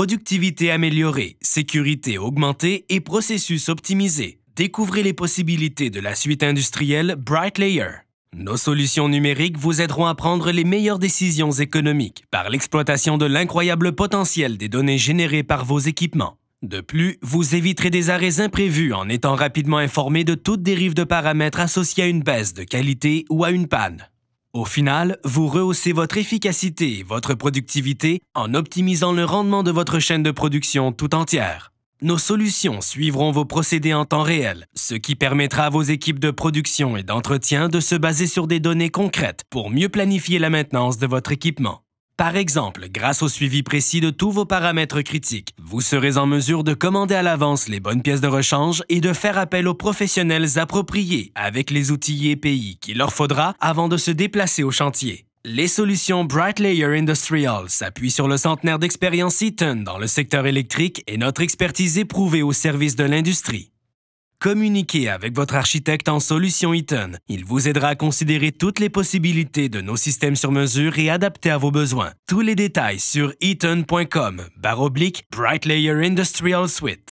Productivité améliorée, sécurité augmentée et processus optimisé. Découvrez les possibilités de la suite industrielle BrightLayer. Nos solutions numériques vous aideront à prendre les meilleures décisions économiques par l'exploitation de l'incroyable potentiel des données générées par vos équipements. De plus, vous éviterez des arrêts imprévus en étant rapidement informé de toute dérive de paramètres associée à une baisse de qualité ou à une panne. Au final, vous rehaussez votre efficacité et votre productivité en optimisant le rendement de votre chaîne de production tout entière. Nos solutions suivront vos procédés en temps réel, ce qui permettra à vos équipes de production et d'entretien de se baser sur des données concrètes pour mieux planifier la maintenance de votre équipement. Par exemple, grâce au suivi précis de tous vos paramètres critiques, vous serez en mesure de commander à l'avance les bonnes pièces de rechange et de faire appel aux professionnels appropriés avec les outils et qu'il leur faudra avant de se déplacer au chantier. Les solutions Bright Layer Industrial s'appuient sur le centenaire d'expérience Eaton dans le secteur électrique et notre expertise éprouvée au service de l'industrie. Communiquez avec votre architecte en Solution Eaton. Il vous aidera à considérer toutes les possibilités de nos systèmes sur mesure et adaptés à vos besoins. Tous les détails sur eaton.com, barre oblique, Bright Layer Industrial Suite.